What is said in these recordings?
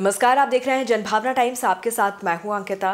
नमस्कार आप देख रहे हैं जनभावना टाइम्स आपके साथ मैं हूं अंकिता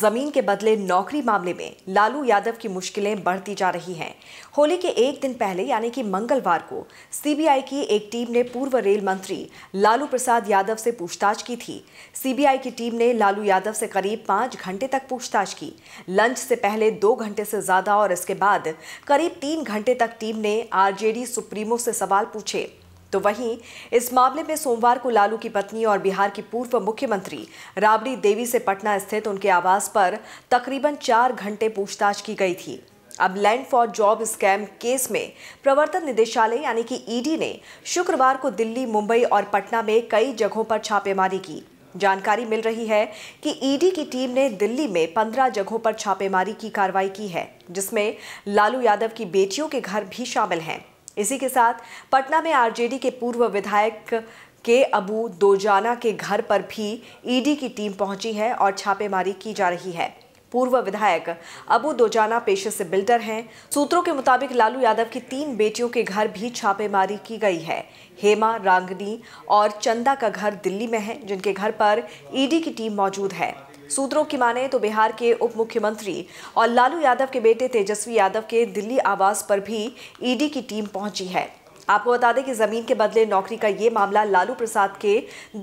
जमीन के बदले नौकरी मामले में लालू यादव की मुश्किलें बढ़ती जा रही हैं होली के एक दिन पहले यानी कि मंगलवार को सीबीआई की एक टीम ने पूर्व रेल मंत्री लालू प्रसाद यादव से पूछताछ की थी सीबीआई की टीम ने लालू यादव से करीब पाँच घंटे तक पूछताछ की लंच से पहले दो घंटे से ज्यादा और इसके बाद करीब तीन घंटे तक टीम ने आरजेडी सुप्रीमो से सवाल पूछे तो वहीं इस मामले में सोमवार को लालू की पत्नी और बिहार की पूर्व मुख्यमंत्री राबड़ी देवी से पटना स्थित उनके आवास पर तकरीबन चार घंटे पूछताछ की गई थी अब land for job scam case में प्रवर्तन निदेशालय यानी कि ईडी ने शुक्रवार को दिल्ली मुंबई और पटना में कई जगहों पर छापेमारी की जानकारी मिल रही है कि ईडी की टीम ने दिल्ली में पंद्रह जगहों पर छापेमारी की कार्रवाई की है जिसमें लालू यादव की बेटियों के घर भी शामिल हैं इसी के साथ पटना में आरजेडी के पूर्व विधायक के अबू दोजाना के घर पर भी ईडी की टीम पहुंची है और छापेमारी की जा रही है पूर्व विधायक अबू दोजाना पेशे से बिल्डर हैं सूत्रों के मुताबिक लालू यादव की तीन बेटियों के घर भी छापेमारी की गई है हेमा रांगनी और चंदा का घर दिल्ली में है जिनके घर पर ईडी की टीम मौजूद है सूत्रों की माने तो बिहार के उप मुख्यमंत्री और लालू यादव के बेटे तेजस्वी यादव के दिल्ली आवास पर भी ईडी की टीम पहुंची है आपको बता दें कि जमीन के बदले नौकरी का ये मामला लालू प्रसाद के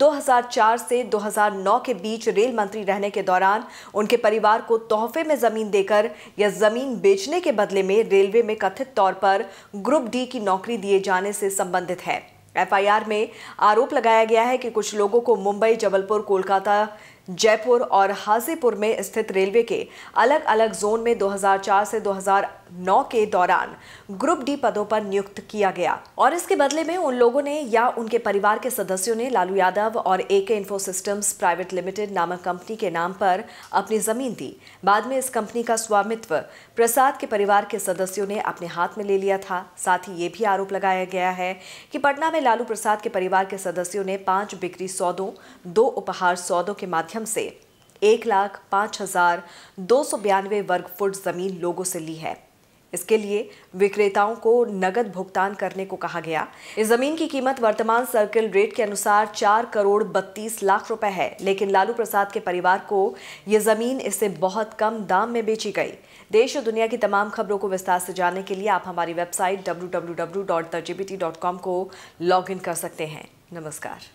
2004 से 2009 के बीच रेल मंत्री रहने के दौरान उनके परिवार को तोहफे में जमीन देकर या जमीन बेचने के बदले में रेलवे में कथित तौर पर ग्रुप डी की नौकरी दिए जाने से संबंधित है एफआईआर में आरोप लगाया गया है कि कुछ लोगों को मुंबई जबलपुर कोलकाता जयपुर और हाजीपुर में स्थित रेलवे के अलग अलग जोन में 2004 से 2009 के दौरान ग्रुप डी पदों पर नियुक्त किया गया और इसके बदले में उन लोगों ने या उनके परिवार के सदस्यों ने लालू यादव और A K info systems private limited नामक कंपनी के नाम पर अपनी जमीन दी बाद में इस कंपनी का स्वामित्व प्रसाद के परिवार के सदस्यों ने अपने हाथ में ले लिया था साथ ही ये भी आरोप लगाया गया है कि पटना में लालू प्रसाद के परिवार के सदस्यों ने पांच बिक्री सौदों दो उपहार सौदों के माध्यम माध्यम से एक लाख पाँच हजार दो सौ बयानवे वर्ग फुट ज़मीन लोगों से ली है इसके लिए विक्रेताओं को नगद भुगतान करने को कहा गया इस जमीन की कीमत वर्तमान सर्किल रेट के अनुसार चार करोड़ बत्तीस लाख रुपए है लेकिन लालू प्रसाद के परिवार को यह जमीन इससे बहुत कम दाम में बेची गई देश और दुनिया की तमाम खबरों को विस्तार से जानने के लिए आप हमारी वेबसाइट डब्ल्यू को लॉग इन कर सकते हैं नमस्कार